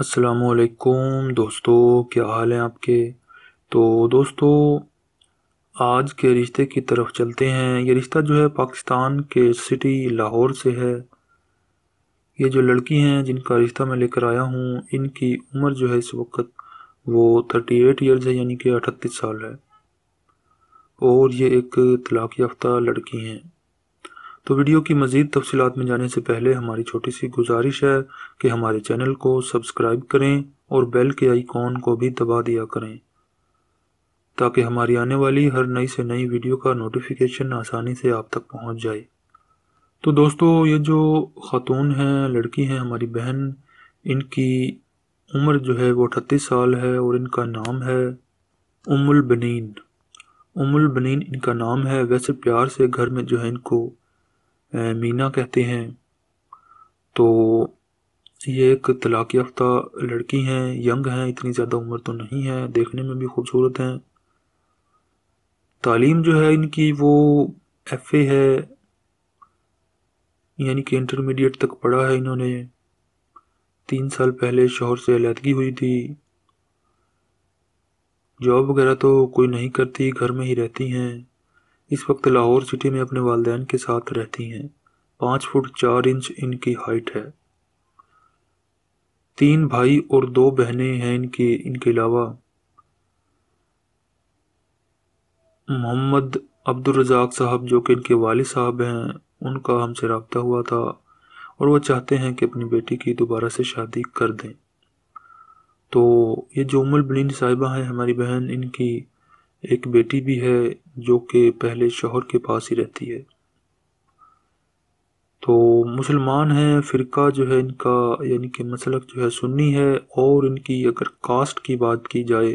असलकुम दोस्तों क्या हाल है आपके तो दोस्तों आज के रिश्ते की तरफ चलते हैं ये रिश्ता जो है पाकिस्तान के सिटी लाहौर से है ये जो लड़की हैं जिनका रिश्ता मैं लेकर आया हूँ इनकी उम्र जो है इस वक्त वो थर्टी एट ईयर्स है यानी कि अठतीस साल है और ये एक तलाक़ याफ्ता लड़की हैं तो वीडियो की मज़ीद तफसीत में जाने से पहले हमारी छोटी सी गुजारिश है कि हमारे चैनल को सब्सक्राइब करें और बेल के आइकॉन को भी दबा दिया करें ताकि हमारी आने वाली हर नई से नई वीडियो का नोटिफिकेशन आसानी से आप तक पहुंच जाए तो दोस्तों ये जो ख़ातून हैं लड़की हैं हमारी बहन इनकी उम्र जो है वो अठतीस साल है और इनका नाम है उमुल बनीन उमुल बनीन इनका नाम है वैसे प्यार से घर में जो है इनको मीना कहते हैं तो ये एक तलाक़ याफ्ता लड़की हैं यंग हैं इतनी ज़्यादा उम्र तो नहीं है देखने में भी खूबसूरत हैं तालीम जो है इनकी वो एफ ए है यानी कि इंटरमीडिएट तक पढ़ा है इन्होंने तीन साल पहले शोहर से अलीहदगी हुई थी जॉब वगैरह तो कोई नहीं करती घर में ही रहती हैं इस वक्त लाहौर सिटी में अपने वालदेन के साथ रहती हैं पाँच फुट चार इंच इनकी हाइट है तीन भाई और दो बहनें हैं इनके इनके अलावा मोहम्मद अब्दुल रजाक साहब जो कि इनके वालिद साहब हैं उनका हमसे रबता हुआ था और वो चाहते हैं कि अपनी बेटी की दोबारा से शादी कर दें तो ये जो उमल बिन साहिबा हैं हमारी बहन इनकी एक बेटी भी है जो कि पहले शोहर के पास ही रहती है तो मुसलमान हैं फ़िरका जो है इनका यानी कि मसलक जो है सुन्नी है और इनकी अगर कास्ट की बात की जाए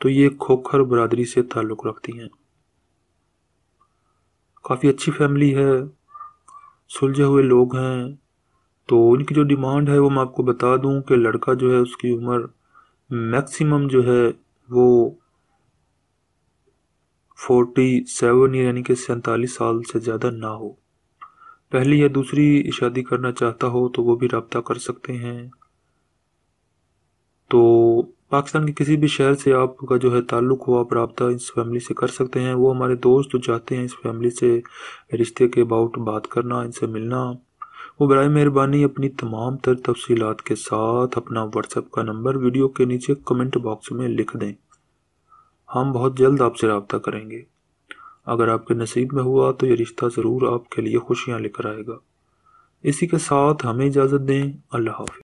तो ये खोखर बरदरी से ताल्लुक़ रखती हैं काफ़ी अच्छी फैमिली है सुलझे हुए लोग हैं तो इनकी जो डिमांड है वो मैं आपको बता दूं कि लड़का जो है उसकी उम्र मैक्सिमम जो है वो फोर्टी सेवन यानी कि सैंतालीस साल से ज़्यादा ना हो पहली या दूसरी शादी करना चाहता हो तो वो भी रबता कर सकते हैं तो पाकिस्तान के किसी भी शहर से आपका जो है ताल्लुक़ हो आप रबता इस फैमिली से कर सकते हैं वो हमारे दोस्त जो चाहते हैं इस फैमिली से रिश्ते के अबाउट बात करना इनसे मिलना वो बर मेहरबानी अपनी तमाम तर तफसीत के साथ अपना व्हाट्सएप का नंबर वीडियो के नीचे कमेंट बॉक्स में लिख दें हम बहुत जल्द आपसे रबता करेंगे अगर आपके नसीब में हुआ तो ये रिश्ता ज़रूर आपके लिए खुशियाँ लेकर आएगा इसी के साथ हमें इजाज़त दें अल्लाह हाफ